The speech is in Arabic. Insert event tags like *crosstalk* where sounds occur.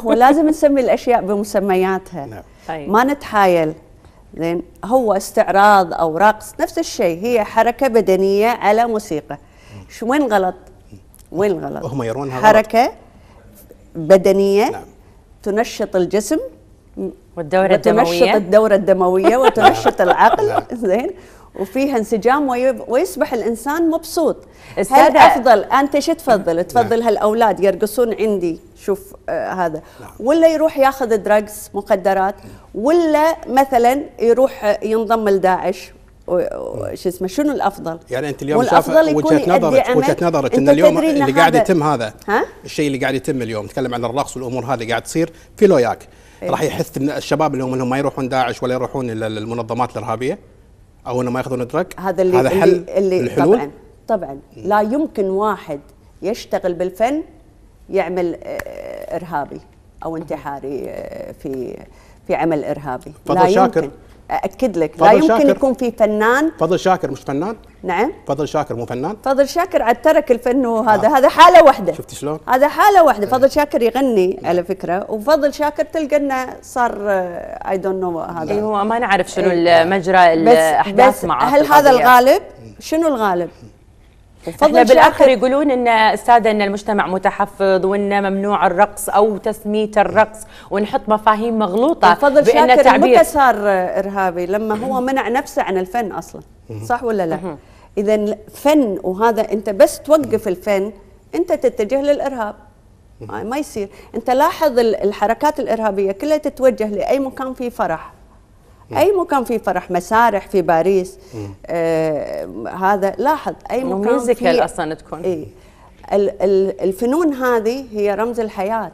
هو لازم نسمي الاشياء بمسمياتها نعم. طيب. ما نتحايل زين هو استعراض او رقص نفس الشيء هي حركه بدنيه على موسيقى شو وين غلط؟ وين غلط؟ هم يرونها حركه بدنيه نعم. تنشط الجسم والدورة الدموية وتنشط الدورة الدموية *laughs* وتنشط نعم. العقل نعم. زين وفيها انسجام ويصبح الانسان مبسوط هل افضل انت شو تفضل نعم. تفضل نعم. هالاولاد يرقصون عندي شوف آه هذا نعم. ولا يروح ياخذ دراجز مخدرات نعم. ولا مثلا يروح آه، ينضم لداعش شو اسمه شنو الافضل؟ يعني انت اليوم شايفه وجهه نظرك وجهه نظرك ان اليوم اللي قاعد يتم هذا ها؟ الشيء اللي قاعد يتم اليوم نتكلم عن الرقص والامور هذه قاعد تصير في لوياك إيه. راح يحث الشباب اللي هم ما يروحون داعش ولا يروحون الى المنظمات الارهابيه او انه ما ياخذون الدرج هذا اللي هذا حل اللي, اللي الحلول طبعا طبعا لا يمكن واحد يشتغل بالفن يعمل آه، ارهابي او انتحاري آه، في في عمل ارهابي لا شاكر يمكن. أأكد لك لا يمكن شاكر. يكون في فنان فضل شاكر مش فنان نعم فضل شاكر مو فنان فضل شاكر عاد ترك الفن وهذا آه. هذا حاله واحده شفت شلون هذا حاله واحده إيه. فضل شاكر يغني لا. على فكره وفضل شاكر تلقى انه صار اي دونت نو هذا اي هو ما نعرف شنو إيه. المجرى الاحداث معه هل هذا الغالب شنو الغالب احنا بالاخر يقولون ان الساده ان المجتمع متحفظ وان ممنوع الرقص او تسميه الرقص ونحط مفاهيم مغلوطه الفضل بان تعبير متى صار ارهابي لما هو منع نفسه عن الفن اصلا صح ولا لا اذا فن وهذا انت بس توقف الفن انت تتجه للارهاب ما يصير انت لاحظ الحركات الارهابيه كلها تتوجه لاي مكان فيه فرح اي مكان في فرح مسارح في باريس آه هذا لاحظ اي مكان في اصلا تكون إيه الفنون هذه هي رمز الحياه